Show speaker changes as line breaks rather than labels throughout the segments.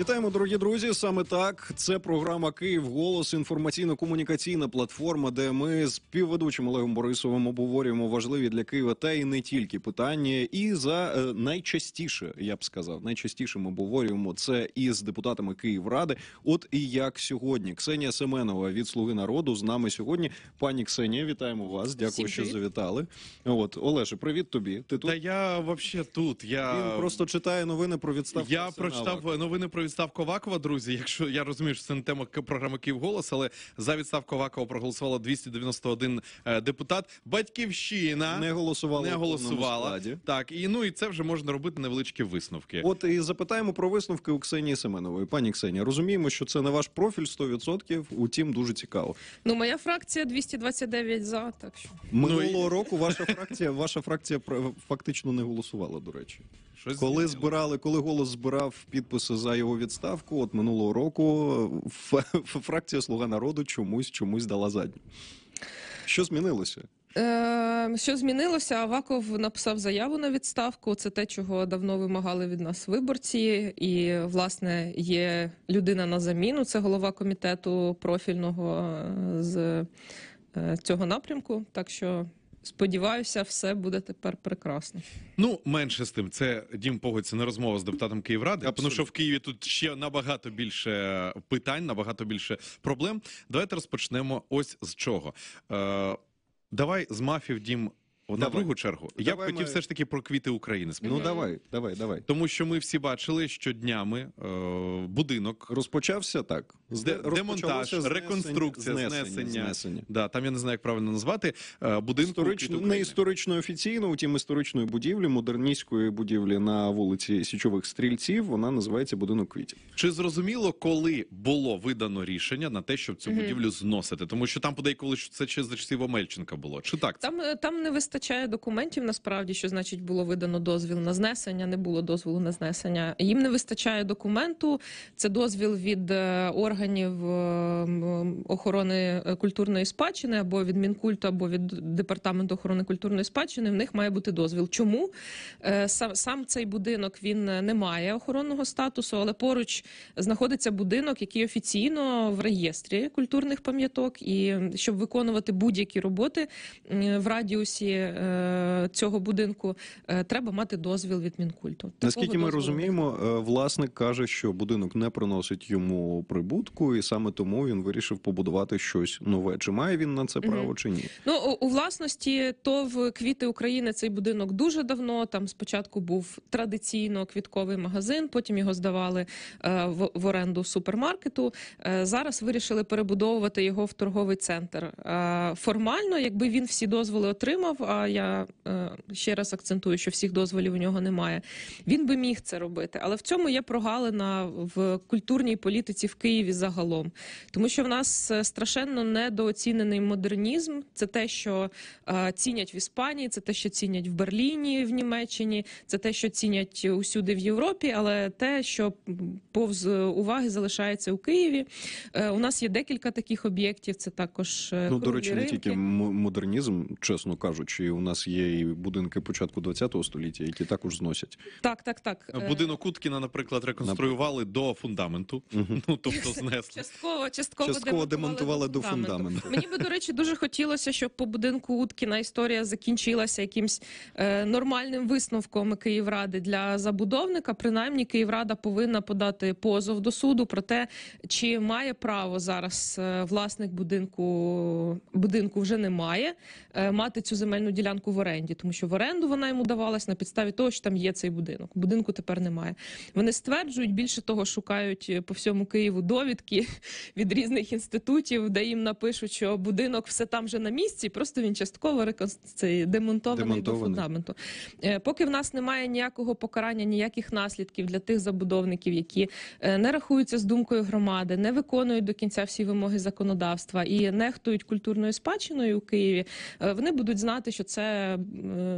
Вітаємо, дорогі друзі. Саме так це програма Київ Голос, інформаційно-комунікаційна платформа, де ми з півведучим Олегом Борисовим обговорюємо важливі для Києва та і не тільки питання. І за е, найчастіше я б сказав, найчастіше ми обговорюємо це із депутатами Київради. От і як сьогодні, Ксенія Семенова від Слуги народу з нами сьогодні. Пані Ксенія, вітаємо вас. Дякую, Всім що привіт. завітали. От
Олеже, привіт тобі. Ти тут Та я взагалі тут. Я Він просто
читаю новини про відставку. я прочитав
новини про відставку Авакова, друзі, якщо я розумію, що це не тема програми Київ голос, але за відставку Авакова проголосувало 291 е, депутат. Батьківщина не голосувала не голосувала. Так і ну і це вже можна робити невеличкі висновки.
От і запитаємо про висновки у Ксенії Семенової. Пані Ксенія, розуміємо, що це не ваш профіль 100%, Утім, дуже цікаво.
Ну моя фракція 229 за. Так що
минулого ну, року ваша фракція, ваша фракція фактично не голосувала. До речі. Щось коли збирали, коли голос збирав підписи за його відставку, от минулого року фракція Слуга народу чомусь чомусь дала задню. Що змінилося?
Е, що змінилося? Аваков написав заяву на відставку. Це те, чого давно вимагали від нас виборці, і власне є людина на заміну. Це голова комітету профільного з е, цього напрямку. Так що Сподіваюся, все буде тепер прекрасно.
Ну менше з тим, це дім Погоць, це не розмова з депутатом Київради. Абсолютно. тому що в Києві тут ще набагато більше питань, набагато більше проблем. Давайте розпочнемо. Ось з чого. Е, Давай з мафів дім на другу чергу я б хотів ми... все ж таки про квіти України. Ну давай, давай, давай. Тому що ми всі бачили, що днями е, будинок розпочався так. Де, демонтаж, знесення, реконструкція, знесення, знесення. знесення. Да, там я не знаю, як правильно назвати е, будинку Історично, не історично
офіційно, утім історичної будівлі, модерністської будівлі на вулиці Січових стрільців. Вона називається будинок квітів.
Чи зрозуміло, коли було видано рішення на те, щоб цю mm -hmm. будівлю зносити? Тому що там подейколи що це чи за часів Омельченка було. Чи так
там е, там не вистачає вистачає документів, насправді, що значить було видано дозвіл на знесення, не було дозволу на знесення. Їм не вистачає документу. Це дозвіл від е, органів е, охорони е, культурної спадщини або від мінкульту, або від департаменту охорони культурної спадщини. В них має бути дозвіл. Чому сам сам цей будинок він не має охоронного статусу, але поруч знаходиться будинок, який офіційно в реєстрі культурних пам'яток, і щоб виконувати будь-які роботи в радіусі Е, цього будинку, е, треба мати дозвіл від мінкульту. Такого Наскільки ми
розуміємо, е, власник каже, що будинок не приносить йому прибутку, і саме тому він вирішив побудувати щось нове. Чи має він на це право, чи ні?
Ну у власності то в квіти України цей будинок дуже давно. Там спочатку був традиційно квітковий магазин, потім його здавали в, в оренду супермаркету. Зараз вирішили перебудовувати його в торговий центр. Формально, якби він всі дозволи отримав я е, ще раз акцентую, що всіх дозволів у нього немає. Він би міг це робити, але в цьому є прогалина в культурній політиці в Києві загалом, тому що в нас е, страшенно недооцінений модернізм. Це те, що е, цінять в Іспанії, це те, що цінять в Берліні, в Німеччині, це те, що цінять усюди в Європі, але те, що повз уваги залишається у Києві. Е, у нас є декілька таких об'єктів. Це також е, ну до речі, ринки. не тільки
модернізм, чесно кажучи речі, у нас є і будинки початку 20 століття, які також зносять.
Так, так, так. Е, будинок
Уткіна, наприклад, реконструювали до фундаменту. Ну тобто знесли
частково, частково, частково демонтували до фундаменту. фундаменту. Мені би до речі дуже хотілося, щоб по будинку Уткіна історія закінчилася якимсь е, нормальним висновком Київради для забудовника. Принаймні, Київрада повинна подати позов до суду про те, чи має право зараз е, власник будинку будинку вже немає, е, мати цю земельну земельну ділянку в оренді, тому що в оренду вона йому давалась на підставі того, що там є цей будинок. Будинку тепер немає. Вони стверджують, більше того, шукають е, по всьому Києву довідки від різних інститутів, де їм напишуть, що будинок все там же на місці, просто він частково реконструкції демонтований, демонтований до фундаменту. Е, поки в нас немає ніякого покарання, ніяких наслідків для тих забудовників, які е, не рахуються з думкою громади, не виконують до кінця всі вимоги законодавства і нехтують культурною спадщиною у Києві, вони будуть знати, що що це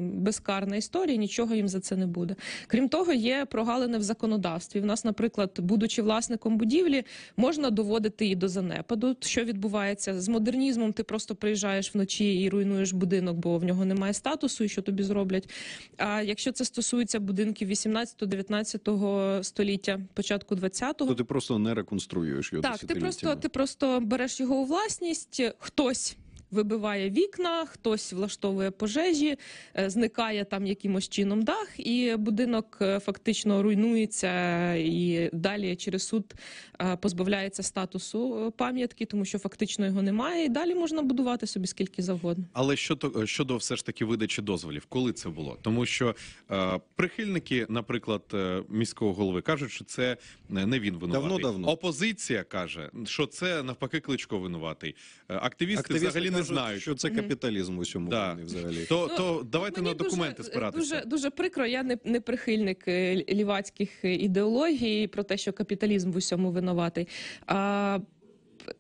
безкарна історія, нічого їм за це не буде. Крім того, є прогалини в законодавстві. В нас, наприклад, будучи власником будівлі, можна доводити і до занепаду. Що відбувається з модернізмом? Ти просто приїжджаєш вночі і руйнуєш будинок, бо в нього немає статусу, і що тобі зроблять. А якщо це стосується будинків 18-19 століття, початку 20-го, то
ти просто не реконструюєш його. Так, ти просто
ти просто береш його у власність, хтось вибиває вікна, хтось влаштовує пожежі, е, зникає там якимось чином дах, і будинок е, фактично руйнується і далі через суд е, позбавляється статусу пам'ятки, тому що фактично його немає. І далі можна будувати собі скільки завгодно.
Але щодо щодо все ж таки видачі дозволів, коли це було, тому що е, прихильники, наприклад, міського голови кажуть, що це не він винуватий. давно давно. Опозиція каже, що це навпаки кличко винуватий. Активісти, Активісти взагалі не кажуть, знають. що це капіталізм у цьому да. взагалі. То ну, то давайте на документи дуже, спиратися. Дуже
дуже прикро. Я не не прихильник е, лівацьких ідеологій про те, що капіталізм в усьому винуватий. А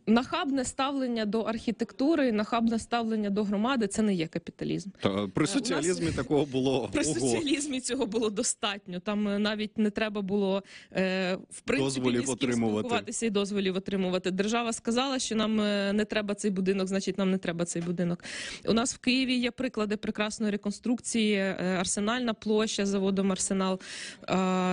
нахабне ставлення до архітектури, нахабне ставлення до громади це не є капіталізм.
Та, при е, соціалізмі нас... такого було при Ого. соціалізмі
цього було достатньо. Там е, навіть не треба було е, в принципі дозволів спілкуватися і дозволів отримувати. Держава сказала, що нам не треба цей будинок, значить нам не треба цей будинок. У нас в Києві є приклади прекрасної реконструкції, арсенальна площа заводом Арсенал.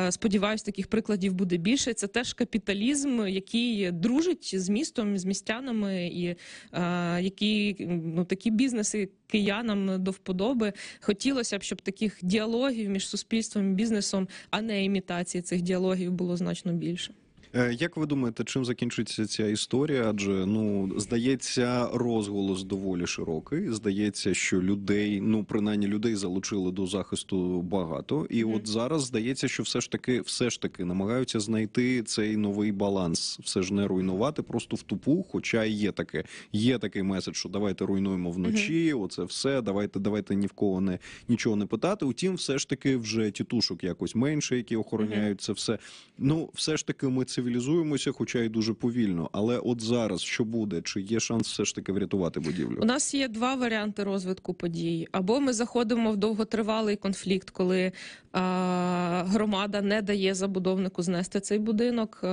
Сподіваюсь, таких прикладів буде більше. Це теж капіталізм, який дружить з містом містом, з містянами, і а, е, які ну такі бізнеси киянам до вподоби. Хотілося б, щоб таких діалогів між суспільством і бізнесом, а не імітації цих діалогів було значно більше.
Е, як ви думаєте, чим закінчиться ця історія? Адже ну здається, розголос доволі широкий. Здається, що людей, ну принаймні людей залучили до захисту багато, і mm. от зараз здається, що все ж таки, все ж таки, намагаються знайти цей новий баланс, все ж не руйнувати, просто в тупу. Хоча є таке, є такий меседж, що давайте руйнуємо вночі. Mm. Оце все. Давайте, давайте ні в кого не нічого не питати. Утім, все ж таки, вже тітушок якось менше, які охороняють mm. це все. Ну все ж таки, ми це цивілізуємося, хоча й дуже повільно. Але от зараз що буде? Чи є шанс все ж таки врятувати будівлю? У
нас є два варіанти розвитку подій: або ми заходимо в довготривалий конфлікт, коли а, е, громада не дає забудовнику знести цей будинок, а,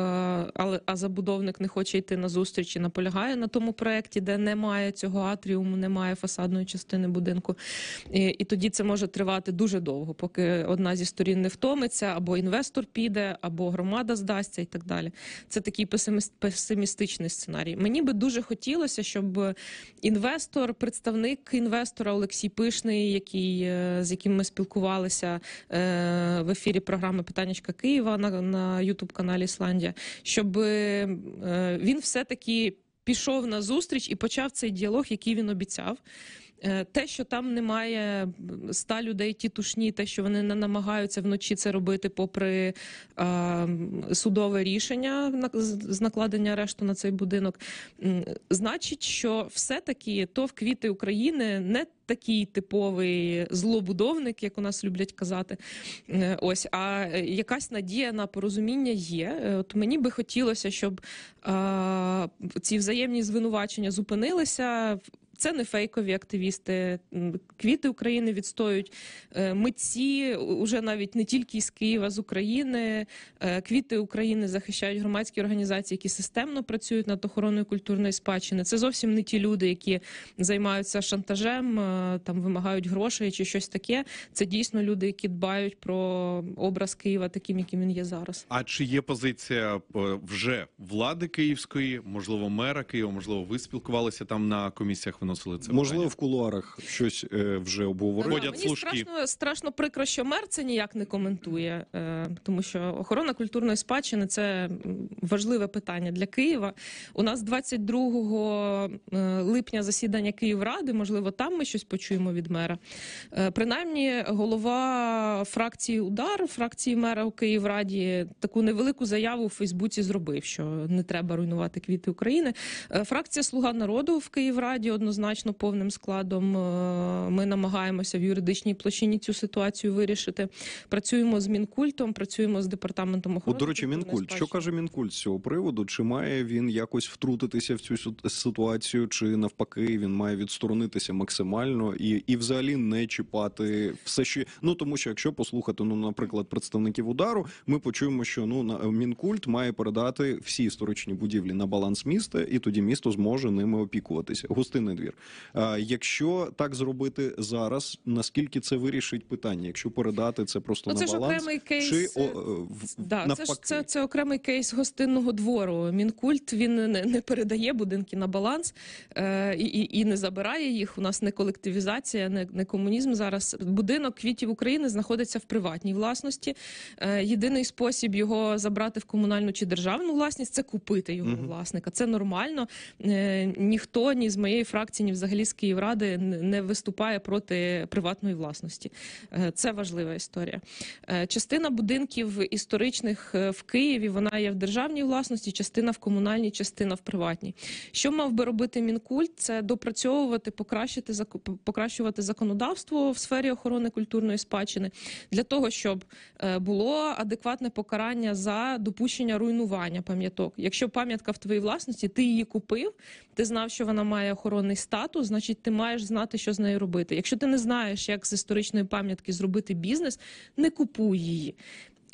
е, але а забудовник не хоче йти на зустріч і наполягає на тому проєкті, де немає цього атріуму, немає фасадної частини будинку. І, і тоді це може тривати дуже довго, поки одна зі сторін не втомиться, або інвестор піде, або громада здасться і так далі далі. Це такий песимістичний сценарій. Мені би дуже хотілося, щоб інвестор, представник інвестора Олексій Пишний, який е, з яким ми спілкувалися е, в ефірі програми Питаннячка Києва на на Ютуб каналі Ісландія, щоб е, він все таки пішов на зустріч і почав цей діалог, який він обіцяв. Е, те, що там немає ста людей тітушні, те, що вони не намагаються вночі це робити, попри е, судове рішення з накладення арешту на цей будинок, значить, що все-таки то в квіти України не такий типовий злобудовник, як у нас люблять казати. Е, ось, а якась надія на порозуміння є. Е, от мені би хотілося, щоб е, ці взаємні звинувачення зупинилися. Це не фейкові активісти. Квіти України відстоюють е, митці уже навіть не тільки з Києва, з України. Е, квіти України захищають громадські організації, які системно працюють над охороною культурної спадщини. Це зовсім не ті люди, які займаються шантажем, е, там вимагають грошей чи щось таке. Це дійсно люди, які дбають про образ Києва, таким яким він є зараз.
А чи є позиція вже влади київської, можливо, мера Києва, можливо, ви спілкувалися там на комісіях виносили це можливо питання. в кулуарах щось е, вже обговорили. Да, ну, мені страшно
страшно прикро, що мер це ніяк не коментує, е, тому що охорона культурної спадщини це важливе питання для Києва. У нас 22 е, липня засідання Київради. Можливо, там ми щось почуємо від мера. Е, принаймні, голова фракції удар, фракції мера у Київраді, таку невелику заяву у Фейсбуці зробив, що не треба руйнувати квіти України. Е, фракція Слуга народу в Київраді однозначно однозначно повним складом. Е, ми намагаємося в юридичній площині цю ситуацію вирішити. Працюємо з мінкультом, працюємо з департаментом охорони. От, До
речі, мінкульт що каже мінкульт з цього приводу? Чи має він якось втрутитися в цю ситуацію, чи навпаки він має відсторонитися максимально і і взагалі не чіпати все, що ну тому, що якщо послухати, ну наприклад, представників удару, ми почуємо, що ну на мінкульт має передати всі історичні будівлі на баланс міста, і тоді місто зможе ними опікуватися. Густини дві. А Якщо так зробити зараз, наскільки це вирішить питання? Якщо передати це просто ну, це на баланс, ж окремий кейс чи о, е, в, да, це ж
це, це окремий кейс гостинного двору. Мінкульт він не, не передає будинки на баланс е, і і не забирає їх. У нас не колективізація, не, не комунізм. Зараз будинок квітів України знаходиться в приватній власності. Е, Єдиний спосіб його забрати в комунальну чи державну власність це купити його mm власника. Це нормально. Е, Ніхто ні з моєї фракції. Євцінів взагалі з Київради не виступає проти приватної власності. Е, це важлива історія. Е, частина будинків історичних е, в Києві вона є в державній власності, частина в комунальній, частина в приватній. Що мав би робити мінкульт? Це допрацьовувати, покращити покращувати законодавство в сфері охорони культурної спадщини для того, щоб було адекватне покарання за допущення руйнування пам'яток. Якщо пам'ятка в твоїй власності, ти її купив ти знав, що вона має охоронний статус, значить ти маєш знати, що з нею робити. Якщо ти не знаєш, як з історичної пам'ятки зробити бізнес, не купуй її.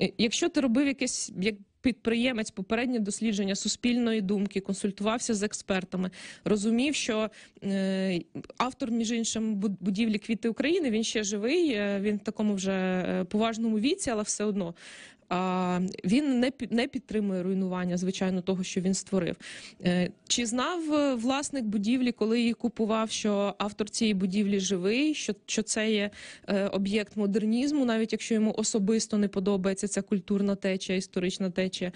Е, якщо ти робив якесь як підприємець, попереднє дослідження суспільної думки, консультувався з експертами, розумів, що е, автор, між іншим, будівлі квіти України, він ще живий, е, він в такому вже е, поважному віці, але все одно він не не підтримує руйнування, звичайно, того, що він створив. Е, чи знав е, власник будівлі, коли її купував, що автор цієї будівлі живий? Що що це є е, об'єкт модернізму, навіть якщо йому особисто не подобається ця культурна течія, історична течія?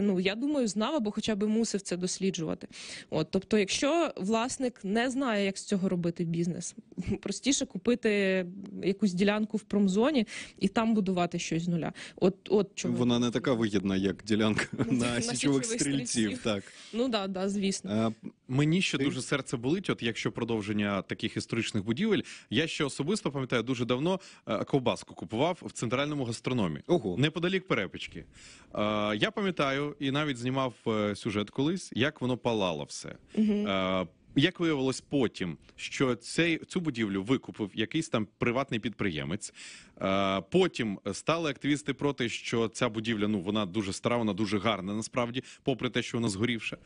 Ну я думаю, знав або хоча б мусив це досліджувати. От тобто, якщо власник не знає, як з цього робити бізнес, простіше купити якусь ділянку в промзоні і там будувати щось з нуля. От, от. От чому
вона не така вигідна, як
ділянка на січових стрільців. Так
ну да, да, звісно.
Е, мені ще дуже серце болить. От якщо продовження таких історичних будівель, я ще особисто пам'ятаю дуже давно е, ковбаску купував в центральному гастрономі. Ого. неподалік перепічки. Е, я пам'ятаю і навіть знімав е, сюжет колись, як воно палало все. Угу. Е, як виявилось потім, що цей цю будівлю викупив якийсь там приватний підприємець. Е, потім стали активісти проти, що ця будівля ну вона дуже стара, вона дуже гарна, насправді, попри те, що вона згорівша.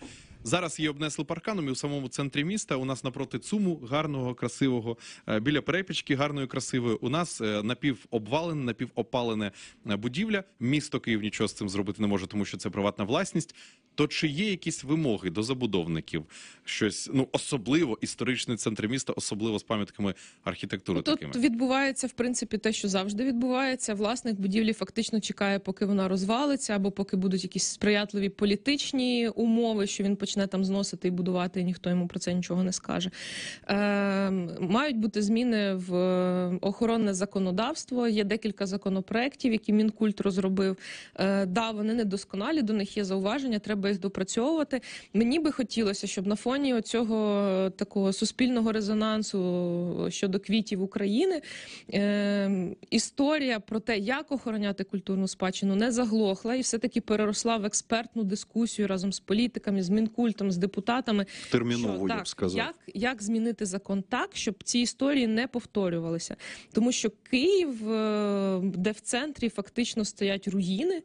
Зараз її обнесли парканом і у самому центрі міста. У нас напроти цуму гарного, красивого е, біля перепічки, гарної, красивої. У нас е, напівобвалене, напівопалене е, будівля. Місто Київ нічого з цим зробити не може, тому що це приватна власність. То чи є якісь вимоги до забудовників? Щось ну особливо історичний центр міста, особливо з пам'ятками архітектури. Тут такими?
відбувається в принципі те, що завжди відбувається. Власник будівлі фактично чекає, поки вона розвалиться, або поки будуть якісь сприятливі політичні умови, що він почне почне там зносити і будувати, і ніхто йому про це нічого не скаже. Е, Мають бути зміни в е, охоронне законодавство. Є декілька законопроєктів, які мінкульт розробив. Е, Да, вони не досконалі, до них є зауваження, треба їх допрацьовувати. Мені би хотілося, щоб на фоні цього такого суспільного резонансу щодо квітів України е, історія про те, як охороняти культурну спадщину, не заглохла і все таки переросла в експертну дискусію разом з політиками, з Мінкультом культом, з депутатами
терміново я б сказав. Як,
як змінити закон так, щоб ці історії не повторювалися, тому що Київ, е, де в центрі фактично стоять руїни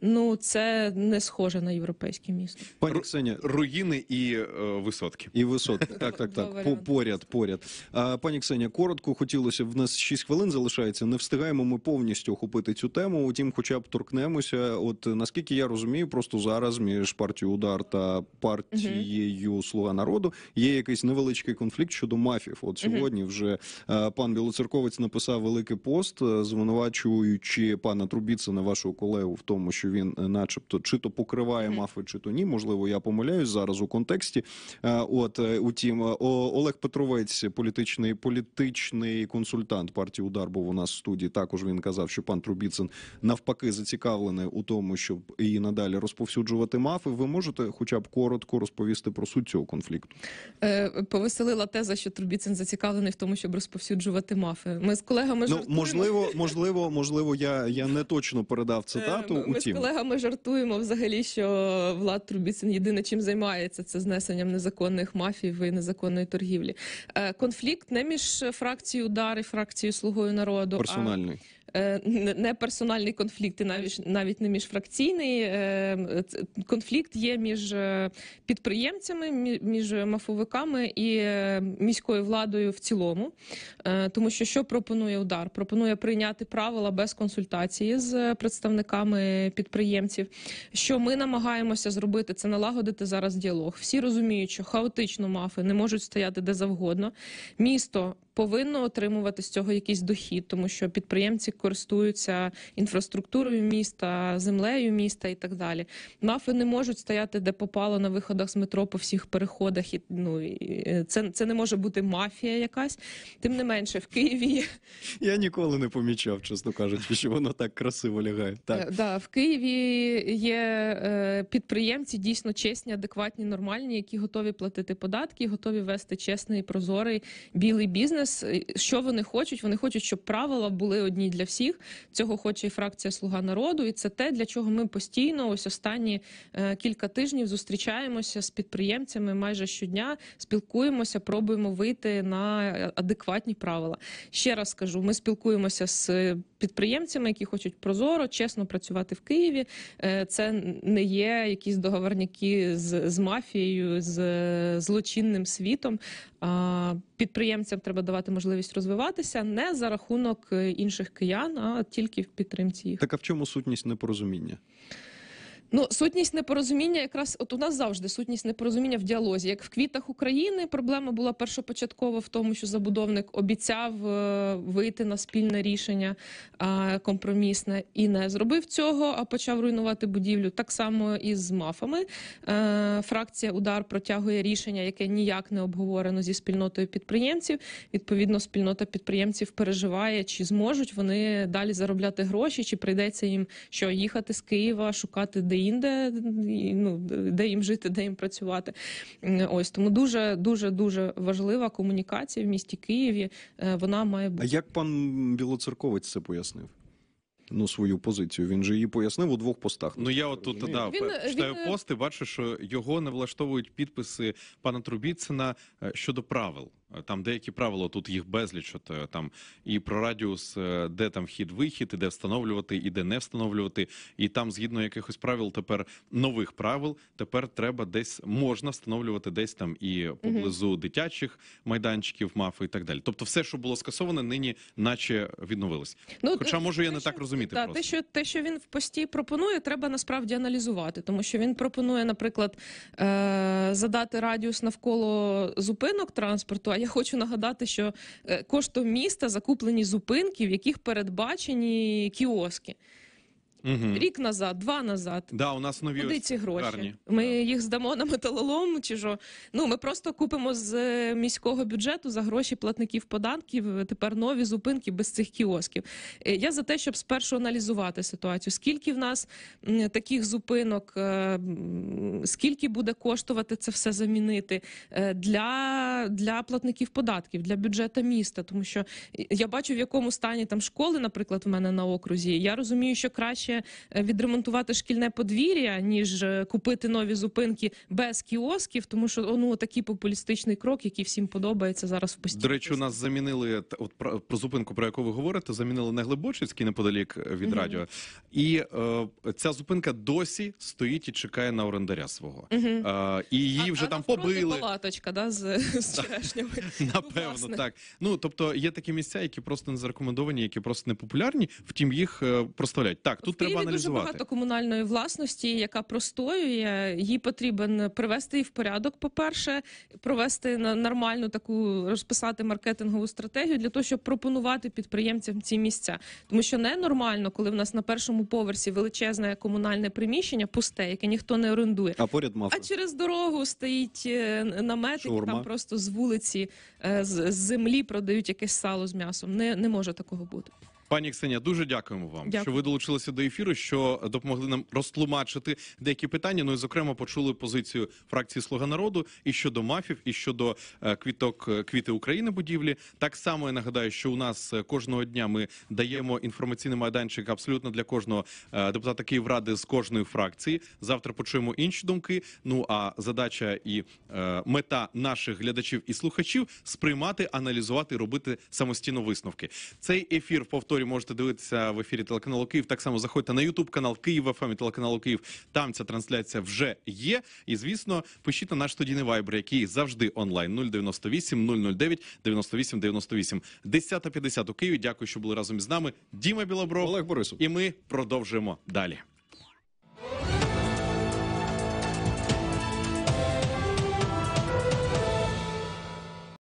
ну це не схоже на європейське місто.
Пані Ксенія, руїни і е, висотки. І висотки. Так, так, так. По- Поряд, поряд. А, Пані Ксенія, коротко хотілося в нас 6 хвилин залишається. Не встигаємо ми повністю охопити цю тему. Утім, хоча б торкнемося. От наскільки я розумію, просто зараз між партією удар та партією Слуга народу є якийсь невеличкий конфлікт щодо мафів. От сьогодні вже е, пан Білоцерковець написав великий пост, е, звинувачуючи пана Трубіцина, вашого колегу, в тому, що він, е, начебто, чи то покриває мафи, чи то ні. Можливо, я помиляюсь зараз у контексті. Е, от е, утім, Олег Петровець, політичний політичний консультант партії Удар був у нас в студії. Також він казав, що пан Трубіцин навпаки зацікавлений у тому, щоб її надалі розповсюджувати мафи. Ви можете, хоча б коротко розповісти про суть цього конфлікту?
Повеселила теза, що Трубіцин зацікавлений в тому, щоб розповсюджувати мафи. Ми з колегами ну, можливо,
можливо, можливо, я я не точно передав цитату. Ми, утім,
колегами жартуємо взагалі, що Влад Трубіцин єдине, чим займається це знесенням незаконних мафій і незаконної торгівлі. Е, конфлікт не між фракцією удари, фракцією Слугою народу. Персональний. А... Е, не персональний конфлікт, і навіть навіть не міжфракційний е, конфлікт є між е, підприємцями, між мафовиками і міською владою в цілому, тому що що пропонує удар? Пропонує прийняти правила без консультації з представниками підприємців. Що ми намагаємося зробити, це налагодити зараз діалог. Всі розуміють, що хаотично мафи не можуть стояти де завгодно. Місто повинно отримувати з цього якийсь дохід, тому що підприємці користуються інфраструктурою міста, землею міста і так далі. Нафи не можуть стояти де попало на виходах з метро по всіх переходах. І, ну, і е, це це не може бути мафія якась. Тим не менше, в Києві
я ніколи не помічав, чесно кажучи, що воно так красиво лягає. Так,
е, да, в Києві є е, підприємці дійсно чесні, адекватні, нормальні, які готові платити податки, готові вести чесний прозорий білий бізнес зараз е, що вони хочуть? Вони хочуть, щоб правила були одні для всіх. Цього хоче і фракція Слуга народу, і це те, для чого ми постійно ось останні е, кілька тижнів зустрічаємося з підприємцями майже щодня, спілкуємося, пробуємо вийти на е, адекватні правила. Ще раз скажу, ми спілкуємося з підприємцями, які хочуть прозоро, чесно працювати в Києві. Це не є якісь договорняки з, з мафією, з злочинним світом. Підприємцям треба давати можливість розвиватися не за рахунок е, інших киян, а тільки в підтримці їх.
Так а в чому сутність непорозуміння?
Ну, сутність непорозуміння, якраз от у нас завжди сутність непорозуміння в діалозі. Як в квітах України проблема була першопочаткова в тому, що забудовник обіцяв е, вийти на спільне рішення компромісне і не зробив цього, а почав руйнувати будівлю. Так само і з мафами. Е, фракція удар протягує рішення, яке ніяк не обговорено зі спільнотою підприємців. Відповідно, спільнота підприємців переживає, чи зможуть вони далі заробляти гроші, чи прийдеться їм що їхати з Києва, шукати де інде, ну де їм жити, де їм працювати. Ось тому дуже дуже дуже важлива комунікація в місті Києві. Е, вона має бути. А
як пан Білоцерковець це пояснив? Ну, свою позицію. Він же її пояснив у двох постах. Ну я от
тут да, е, читаю він... Е, пости, бачу, що його не влаштовують підписи пана Трубіцина щодо правил. Е, там деякі правила, тут їх безліч от, е, там і про радіус, е, де там вхід-вихід, і де встановлювати, і де не встановлювати. І там, згідно якихось правил, тепер нових правил. Тепер треба десь можна встановлювати десь там і поблизу дитячих майданчиків, мафи і так далі. Тобто, все, що було скасоване, нині, наче відновилось. Ну хоча можу, я не що, так розуміти. Та, просто. те,
що те, що він в пості пропонує, треба насправді аналізувати, тому що він пропонує, наприклад, е- задати радіус навколо зупинок транспорту я хочу нагадати, що е, коштом міста закуплені зупинки, в яких передбачені кіоски. Угу. Рік назад, два назад.
Да, у нас нові Куди ці гроші? Гарні.
Ми да. їх здамо на металолом чи що? Ну ми просто купимо з е, міського бюджету за гроші платників податків. Е, тепер нові зупинки без цих кіосків. Е, я за те, щоб спершу аналізувати ситуацію. Скільки в нас таких зупинок, скільки буде коштувати це все замінити для для платників податків, для бюджету міста, тому що я бачу, в якому стані там школи, наприклад, в мене на окрузі. Я розумію, що краще краще е, відремонтувати шкільне подвір'я, ніж е, купити нові зупинки без кіосків, тому що ну такий популістичний крок, який всім подобається зараз. в постійно. До
речі, у нас замінили от про, про зупинку, про яку ви говорите, замінили не Глибочицький неподалік е, від mm -hmm. радіо, і е, ця зупинка досі стоїть і чекає на орендаря свого. Mm -hmm. е, і її а, вже а там побили
палаточка, да з, з черешнями.
Напевно, ну, так ну тобто є такі місця, які просто не зарекомендовані, які просто не популярні, втім їх проставляють. Так тут треба аналізувати. дуже багато
комунальної власності, яка простоює. Її потрібен привести її в порядок. По перше, провести нормальну таку розписати маркетингову стратегію для того, щоб пропонувати підприємцям ці місця, тому що ненормально, коли в нас на першому поверсі величезне комунальне приміщення, пусте, яке ніхто не орендує.
А поряд мафа. А
через дорогу стоїть е, намет, які там просто з вулиці е, з землі продають якесь сало з м'ясом. Не, Не може такого бути.
Пані Ксенія, дуже дякуємо вам, Дякую. що ви долучилися до ефіру, що допомогли нам розтлумачити деякі питання. Ну і зокрема почули позицію фракції Слуга народу і щодо мафів, і щодо е, квіток е, квіти України будівлі. Так само я нагадаю, що у нас е, кожного дня ми даємо інформаційний майданчик абсолютно для кожного депутата Київради з кожної фракції. Завтра почуємо інші думки. Ну а задача і мета наших глядачів і слухачів сприймати, аналізувати, робити самостійно висновки. Цей ефір повторює історії можете дивитися в ефірі телеканалу Київ. Так само заходьте на Ютуб канал Київ ФМ і телеканалу Київ. Там ця трансляція вже є. І звісно, пишіть на наш студійний вайбер, який завжди онлайн 098 009 98 98. 10.50 у Києві. Дякую, що були разом із нами. Діма Білобров Олег Борисов. І ми продовжуємо далі.